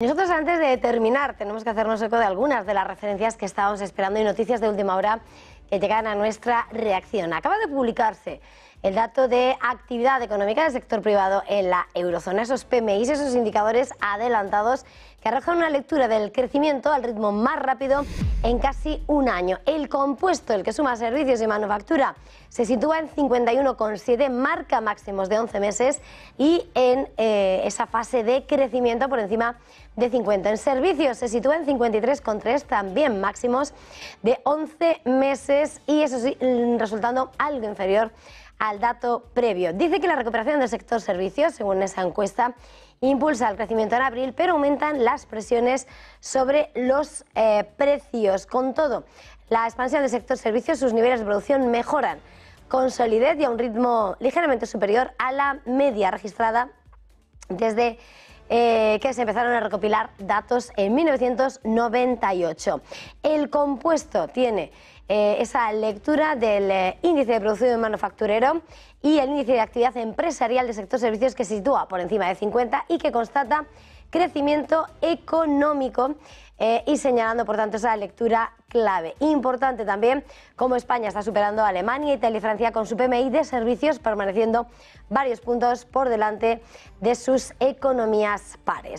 Nosotros antes de terminar tenemos que hacernos eco de algunas de las referencias que estábamos esperando y noticias de última hora que llegan a nuestra reacción. Acaba de publicarse el dato de actividad económica del sector privado en la eurozona, esos PMIs, esos indicadores adelantados que arroja una lectura del crecimiento al ritmo más rápido en casi un año. El compuesto, el que suma servicios y manufactura, se sitúa en 51,7, marca máximos de 11 meses y en eh, esa fase de crecimiento por encima de 50. En servicios se sitúa en 53,3, también máximos de 11 meses y eso sí, resultando algo inferior al dato previo. Dice que la recuperación del sector servicios, según esa encuesta, impulsa el crecimiento en abril, pero aumentan las presiones sobre los eh, precios. Con todo, la expansión del sector servicios, sus niveles de producción mejoran con solidez y a un ritmo ligeramente superior a la media registrada desde eh, que se empezaron a recopilar datos en 1998. El compuesto tiene eh, esa lectura del eh, índice de producción manufacturero y el índice de actividad empresarial del sector servicios que se sitúa por encima de 50 y que constata crecimiento económico eh, y señalando, por tanto, esa lectura clave. Importante también cómo España está superando a Alemania, Italia y Francia con su PMI de servicios, permaneciendo varios puntos por delante de sus economías pares.